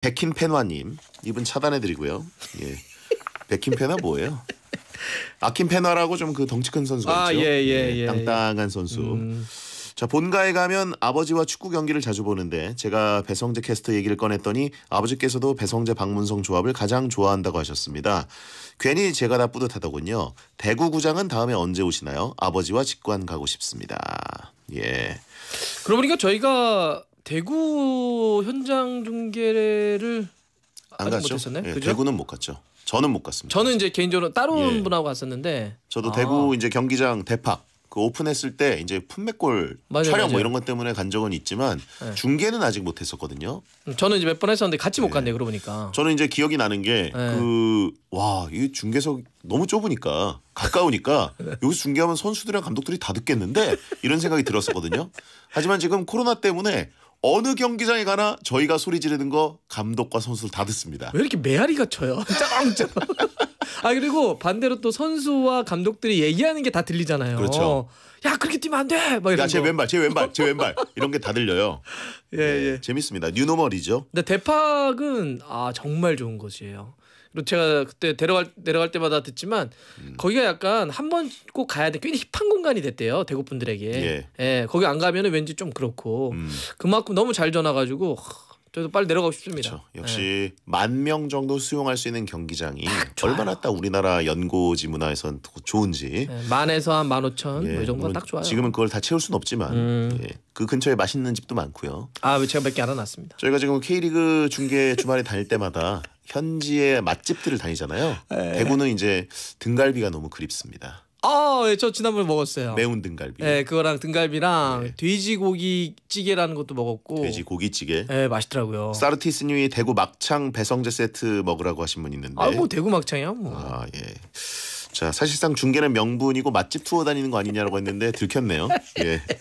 백흰 펜화님 이분 차단해드리고요. 예. 백흰 펜화 뭐예요? 아킨 펜화라고 좀 그 덩치 큰 선수가 아, 있죠. 예, 예, 예, 예, 땅땅한 선수. 음. 자 본가에 가면 아버지와 축구 경기를 자주 보는데 제가 배성재 캐스터 얘기를 꺼냈더니 아버지께서도 배성재 박문성 조합을 가장 좋아한다고 하셨습니다. 괜히 제가 다 뿌듯하더군요. 대구 구장은 다음에 언제 오시나요? 아버지와 직관 가고 싶습니다. 예. 그러고 보니까 저희가 대구 현장 중계를 안 갔죠. 못 예, 그죠? 대구는 못 갔죠. 저는 못 갔습니다. 저는 이제 개인적으로 따로 예, 예. 분하고 갔었는데 저도 아. 대구 이제 경기장 대팍 그 오픈했을 때 이제 품맥골 촬영 뭐 맞아요. 뭐 이런 것 때문에 간 적은 있지만 네. 중계는 아직 못 했었거든요. 음, 저는 이제 몇 번 했었는데 같이 네. 못 예. 갔네 그러 보니까. 저는 이제 기억이 나는 게 그 와이 네. 중계석 너무 좁으니까 가까우니까 여기서 중계하면 선수들이랑 감독들이 다 듣겠는데 이런 생각이 들었었거든요. 하지만 지금 코로나 때문에 어느 경기장에 가나 저희가 소리 지르는 거 감독과 선수들 다 듣습니다. 왜 이렇게 메아리가 쳐요? 짜방짜방. 아 그리고 반대로 또 선수와 감독들이 얘기하는 게 다 들리잖아요. 그렇죠. 야 그렇게 뛰면 안 돼. 막 이런. 야제 왼발, 제 왼발, 제 왼발 이런 게 다 들려요. 예, 예. 네, 예. 재밌습니다. 뉴노멀이죠. 근데 대팍은 아 정말 좋은 것이에요. 그리고 제가 그때 데려갈 내려갈 때마다 듣지만 음. 거기가 약간 한 번 꼭 가야 돼. 꽤나 힙한 공간이 됐대요 대구 분들에게. 예. 예. 거기 안 가면은 왠지 좀 그렇고 음. 그만큼 너무 잘 전화가지고 저도 빨리 내려가고 싶습니다. 그렇죠. 역시 네. 예. 만명 정도 수용할 수 있는 경기장이 아, 얼마나 딱 우리나라 연고지 문화에선 좋은지 네, 만에서 한 만 오천 예, 뭐 정도가 딱 좋아요. 지금은 그걸 다 채울 수는 없지만 음. 예, 그 근처에 맛있는 집도 많고요. 아 제가 몇 개 알아놨습니다. 저희가 지금 K리그 중계 주말에 다닐 때마다 현지의 맛집들을 다니잖아요. 에. 예. 대구는 이제 등갈비가 너무 그립습니다. 아, 예, 저 지난번에 먹었어요. 매운 등갈비. 예, 그거랑 등갈비랑 네. 돼지고기 찌개라는 것도 먹었고. 돼지고기 찌개. 예, 맛있더라고요. 사르티스님이 대구 막창 배성재 세트 먹으라고 하신 분 있는데. 아, 뭐 대구 막창이야 뭐. 아, 예. 자, 사실상 중계는 명분이고 맛집 투어 다니는 거 아니냐라고 했는데 들켰네요. 예.